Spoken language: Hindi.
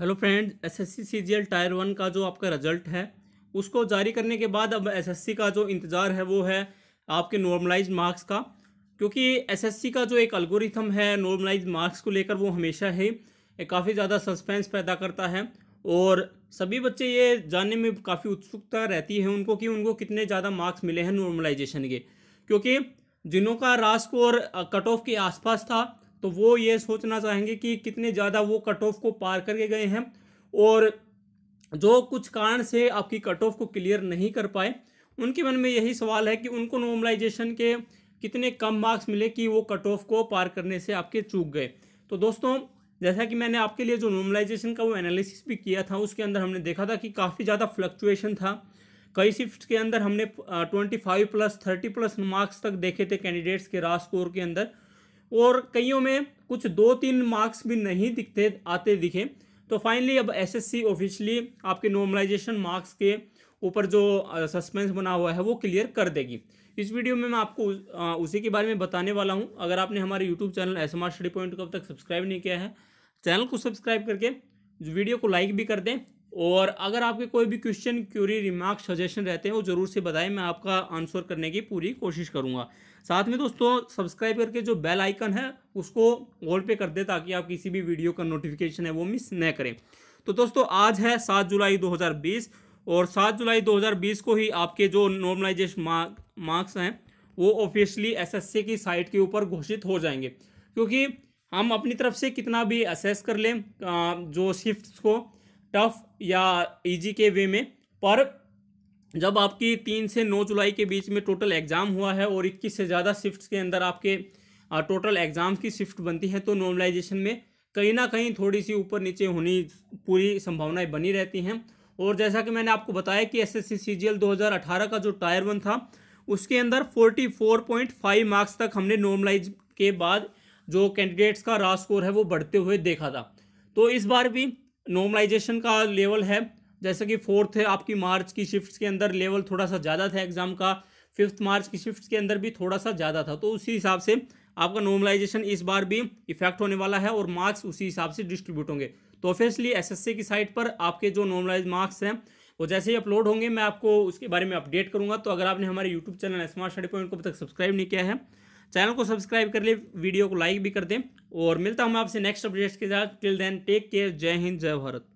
hello friends SSC CGL tier one का जो आपका रिजल्ट है उसको जारी करने के बाद अब एसएससी का जो इंतज़ार है वो है आपके नॉर्मलाइज मार्क्स का क्योंकि एसएससी का जो एक अल्गोरिथम है नॉर्मलाइज मार्क्स को लेकर वो हमेशा ही काफ़ी ज़्यादा सस्पेंस पैदा करता है और सभी बच्चे ये जानने में काफ़ी उत्सुकता रहती है उनको कि उनको कितने ज़्यादा मार्क्स मिले हैं नॉर्मलाइजेशन के क्योंकि जिनों का रा और कट ऑफ के आसपास था तो वो ये सोचना चाहेंगे कि कितने ज़्यादा वो कट ऑफ को पार करके गए हैं और जो कुछ कारण से आपकी कट ऑफ को क्लियर नहीं कर पाए उनके मन में यही सवाल है कि उनको नॉर्मलाइजेशन के कितने कम मार्क्स मिले कि वो कट ऑफ को पार करने से आपके चूक गए तो दोस्तों जैसा कि मैंने आपके लिए जो नॉर्मलाइजेशन का वो एनालिसिस भी किया था उसके अंदर हमने देखा था कि काफ़ी ज़्यादा फ्लक्चुएशन था कई शिफ्ट के अंदर हमने twenty five plus thirty plus marks तक देखे थे कैंडिडेट्स के रा स्कोर के अंदर और कईयों में कुछ दो तीन मार्क्स भी नहीं दिखते आते दिखे तो फाइनली अब एसएससी ऑफिशियली आपके नॉर्मलाइजेशन मार्क्स के ऊपर जो सस्पेंस बना हुआ है वो क्लियर कर देगी इस वीडियो में मैं आपको उसी के बारे में बताने वाला हूँ अगर आपने हमारे YouTube channel S M Study Point को अब तक सब्सक्राइब नहीं किया है चैनल को सब्सक्राइब करके वीडियो को लाइक भी कर दें और अगर आपके कोई भी क्वेश्चन क्यूरी रिमार्क सजेशन रहते हैं वो ज़रूर से बताएं मैं आपका आंसर करने की पूरी कोशिश करूँगा साथ में दोस्तों सब्सक्राइब करके जो बेल आइकन है उसको ऑल पे कर दें ताकि आप किसी भी वीडियो का नोटिफिकेशन है वो मिस न करें तो दोस्तों आज है सात जुलाई दो और सात जुलाई दो को ही आपके जो नॉर्मलाइजेशन मार्क मार्क्स हैं वो ऑफिशियली एस की साइट के ऊपर घोषित हो जाएंगे क्योंकि हम अपनी तरफ से कितना भी असेस कर लें जो शिफ्ट को टफ या इजी के वे में पर जब आपकी तीन से नौ जुलाई के बीच में टोटल एग्ज़ाम हुआ है और इक्कीस से ज़्यादा शिफ्ट के अंदर आपके टोटल एग्ज़ाम की शिफ्ट बनती है तो नॉर्मलाइजेशन में कहीं ना कहीं थोड़ी सी ऊपर नीचे होनी पूरी संभावनाएं बनी रहती हैं और जैसा कि मैंने आपको बताया कि एस एस सी 2018 का जो टायर वन था उसके अंदर 44.5 मार्क्स तक हमने नॉर्मलाइज के बाद जो कैंडिडेट्स का रा स्कोर है वो बढ़ते हुए देखा था तो इस बार भी नॉर्मलाइजेशन का लेवल है जैसे कि फोर्थ है आपकी मार्च की शिफ्ट के अंदर लेवल थोड़ा सा ज़्यादा था एग्ज़ाम का फिफ्थ मार्च की शिफ्ट के अंदर भी थोड़ा सा ज़्यादा था तो उसी हिसाब से आपका नॉर्मलाइजेशन इस बार भी इफेक्ट होने वाला है और मार्क्स उसी हिसाब से डिस्ट्रीब्यूट होंगे तो ऑब्वियसली एसएससी की साइट पर आपके जो नॉर्मलाइज मार्क्स हैं वो जैसे ही अपलोड होंगे मैं आपको उसके बारे में अपडेट करूंगा तो अगर आपने हमारे YouTube channel Smart Study Point को अभी तक सब्सक्राइब नहीं किया है चैनल को सब्सक्राइब कर ले वीडियो को लाइक भी कर दें और मिलता हूँ मैं आपसे नेक्स्ट अपडेट्स के साथ टिल देन टेक केयर जय हिंद जय भारत